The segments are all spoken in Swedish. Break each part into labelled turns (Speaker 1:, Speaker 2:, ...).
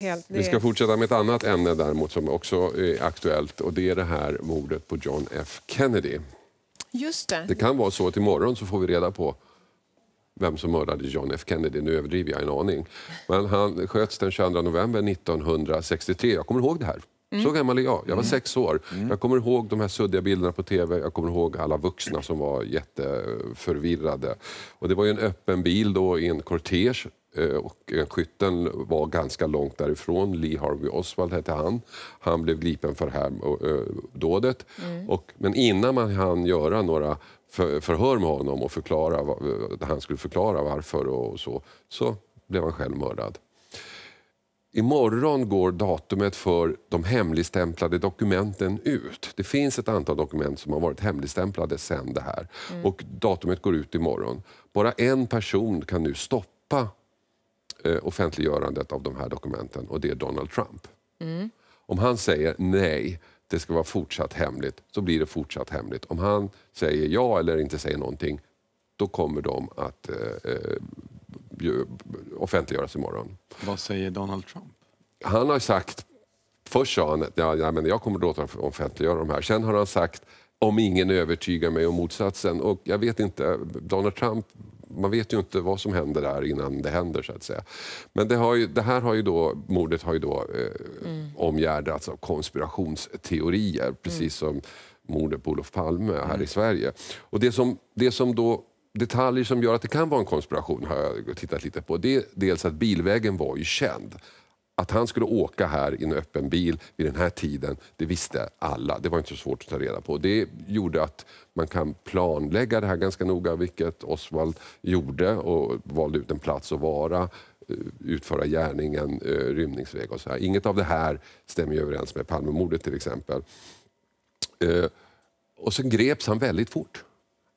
Speaker 1: Helt, Vi ska fortsätta med ett annat ämne däremot som också är aktuellt och det är det här mordet på John F Kennedy. Just det. det kan vara så att imorgon så får vi reda på vem som mördade John F Kennedy. Nu överdriver jag en aning. Men han sköts den 22 november 1963. Jag kommer ihåg det här. Mm. Så gammal är jag. Jag var mm. sex år. Mm. Jag kommer ihåg de här suddiga bilderna på tv. Jag kommer ihåg alla vuxna som var jätteförvirrade. Och det var en öppen bil då i en kortege Eh, och eh, skytten var ganska långt därifrån. Lee Harvey Oswald hette han. Han blev gripen för det här eh, dådet. Mm. Och, men innan man hann göra några för, förhör med honom och förklara, han skulle förklara varför och så, så blev han själv mördad. Imorgon går datumet för de hemligstämplade dokumenten ut. Det finns ett antal dokument som har varit hemligstämplade sen det här. Mm. Och datumet går ut imorgon. Bara en person kan nu stoppa Eh, offentliggörandet av de här dokumenten och det är Donald Trump. Mm. Om han säger nej, det ska vara fortsatt hemligt, så blir det fortsatt hemligt. Om han säger ja eller inte säger någonting, då kommer de att eh, eh offentliggöras imorgon. Vad säger Donald Trump? Han har sagt, först sa han att ja, men jag kommer låta offentliggöra de här. Sen har han sagt om ingen övertygar mig om motsatsen. Och jag vet inte, Donald Trump man vet ju inte vad som händer där innan det händer. så att säga. Men det, ju, det här har ju då, mordet har ju då eh, mm. omgärdats av konspirationsteorier, mm. precis mm. som mordet på Olof Palme här mm. i Sverige. Och det som, det som då detaljer som gör att det kan vara en konspiration har jag tittat lite på. Det är dels att bilvägen var ju känd. Att han skulle åka här i en öppen bil vid den här tiden, det visste alla. Det var inte så svårt att ta reda på. Det gjorde att man kan planlägga det här ganska noga, vilket Oswald gjorde och valde ut en plats att vara eh, utföra gärningen, eh, rymningsväg och så här. Inget av det här stämmer överens med Palmemordet till exempel. Eh, och sen greps han väldigt fort.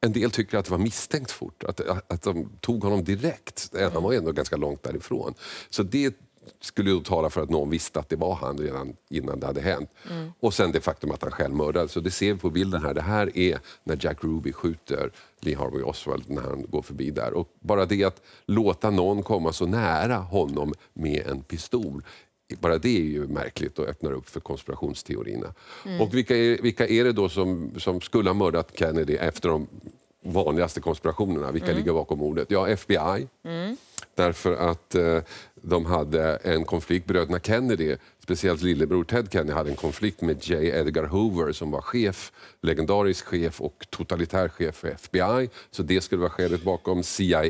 Speaker 1: En del tycker att det var misstänkt fort, att, att de tog honom direkt. Han var ändå ganska långt därifrån. Så det skulle ju tala för att någon visste att det var han redan innan det hade hänt. Mm. Och sen det faktum att han själv mördades. Så det ser vi på bilden här. Det här är när Jack Ruby skjuter Lee Harvey Oswald när han går förbi där. Och bara det att låta någon komma så nära honom med en pistol bara det är ju märkligt och öppnar upp för konspirationsteorierna. Mm. Och vilka är, vilka är det då som, som skulle ha mördat Kennedy efter de vanligaste konspirationerna? Vilka mm. ligger bakom mordet? Ja, FBI. Mm. Därför att eh, de hade en konflikt, bröderna Kennedy, speciellt lillebror Ted Kennedy hade en konflikt med J. Edgar Hoover som var chef, legendarisk chef och totalitär chef för FBI. Så det skulle vara skälet bakom CIA.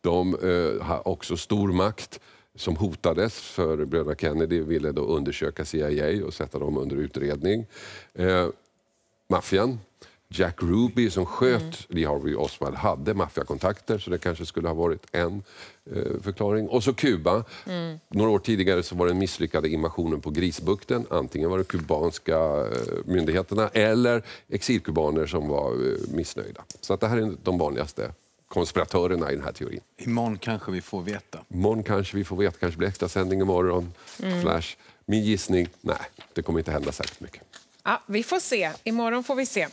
Speaker 1: De eh, har också stor makt som hotades för bröderna Kennedy ville då undersöka CIA och sätta dem under utredning. Eh, maffian Jack Ruby som sköt mm. Lee Harvey Oswald hade maffiakontakter, så det kanske skulle ha varit en eh, förklaring. Och så Kuba. Mm. Några år tidigare så var den misslyckade invasionen på Grisbukten. Antingen var det kubanska eh, myndigheterna eller exilkubaner som var eh, missnöjda. Så att det här är de vanligaste konspiratörerna i den här teorin. Imorgon kanske vi får veta. Imorgon kanske vi får veta, kanske blir extra sändning imorgon. Mm. Flash. Min gissning, nej, det kommer inte hända särskilt mycket. Ja, vi får se. Imorgon får vi se.